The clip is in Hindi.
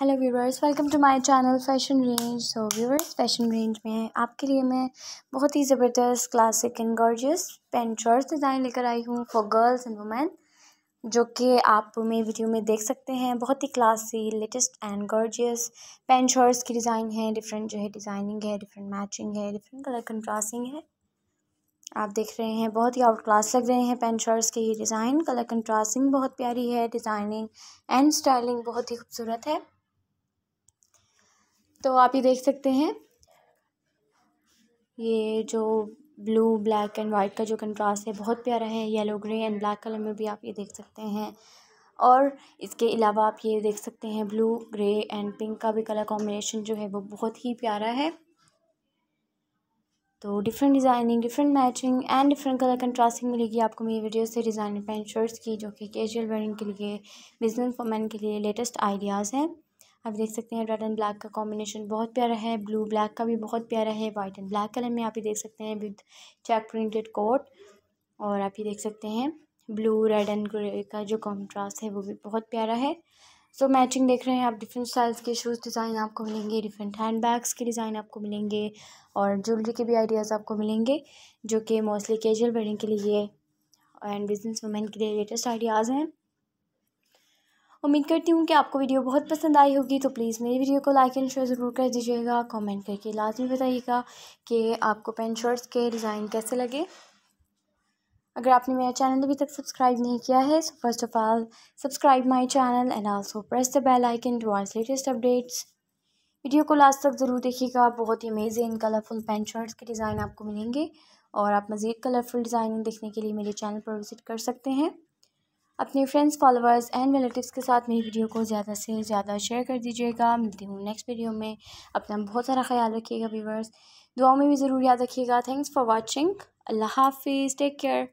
hello viewers welcome to my channel fashion range so viewers fashion range में आपके लिए मैं बहुत ही ज़बरदस्त classic and gorgeous pant shirts design लेकर आई हूँ फॉर गर्ल्स एंड वुमेन जो कि आप मेरी वीडियो में देख सकते हैं बहुत ही classy latest and gorgeous pant shirts की डिज़ाइन है डिफरेंट जो है डिज़ाइनिंग है डिफरेंट मैचिंग है डिफरेंट कलर कंट्रास्टिंग है आप देख रहे हैं बहुत ही आउट क्लास लग रहे हैं पेंट शर्ट्स के ये डिज़ाइन कलर कंट्रास्टिंग बहुत प्यारी है डिज़ाइनिंग एंड स्टाइलिंग बहुत ही खूबसूरत है तो आप ये देख सकते हैं ये जो ब्लू ब्लैक एंड वाइट का जो कंट्रास्ट है बहुत प्यारा है yellow grey and black colour में भी आप ये देख सकते हैं और इसके अलावा आप ये देख सकते हैं ब्लू ग्रे एंड पिंक का भी कलर कॉम्बिनेशन जो है वो बहुत ही प्यारा है तो different designing different matching and different colour contrasting मिलेगी आपको मेरी वीडियो से डिज़ाइनर पैंट शर्ट्स की जो कि कैजुअल वेयरिंग के लिए बिजनेस वमेन के लिए लेटेस्ट आइडियाज़ हैं आप देख सकते हैं रेड एंड ब्लैक का कॉम्बिनेशन बहुत प्यारा है ब्लू ब्लैक का भी बहुत प्यारा है वाइट एंड ब्लैक कलर में आप ही देख सकते हैं विद चेक प्रिंटेड कोट और आप ही देख सकते हैं ब्लू रेड एंड ग्रे का जो कॉन्ट्रास्ट है वो भी बहुत प्यारा है सो so, मैचिंग देख रहे हैं आप डिफरेंट स्टाइल्स के शूज़ डिज़ाइन आपको मिलेंगे डिफरेंट हैंड बैग्स के डिज़ाइन आपको मिलेंगे और ज्वेलरी के भी आइडियाज़ आपको मिलेंगे जो कि मोस्टली कैजुअल वेडिंग के लिए एंड बिजनेस वुमेन के लिए लेटेस्ट आइडियाज़ हैं उम्मीद करती हूँ कि आपको वीडियो बहुत पसंद आई होगी तो प्लीज़ मेरी वीडियो को लाइक एंड शेयर ज़रूर कर दीजिएगा कमेंट करके लाजमी बताइएगा कि आपको पेंट शर्ट्स के डिज़ाइन कैसे लगे अगर आपने मेरा चैनल अभी तक सब्सक्राइब नहीं किया है so first of all subscribe my channel and also press the bell icon to ours latest updates video को लास्ट तक ज़रूर देखिएगा बहुत ही अमेजिंग कलरफुल पेंट शर्ट्स के डिज़ाइन आपको मिलेंगे और आप मज़ीद कलरफुल डिज़ाइनिंग देखने के लिए मेरे चैनल पर विज़िट कर सकते हैं अपने फ्रेंड्स फॉलोअर्स एंड रिलेटिव्स के साथ मेरी वीडियो को ज़्यादा से ज़्यादा शेयर कर दीजिएगा मिलती हूँ नेक्स्ट वीडियो में अपना बहुत सारा ख्याल रखिएगा व्यूवर्स दुआओं में भी ज़रूर याद रखिएगा थैंक्स फॉर वॉचिंग अल्लाह हाफिज़ टेक केयर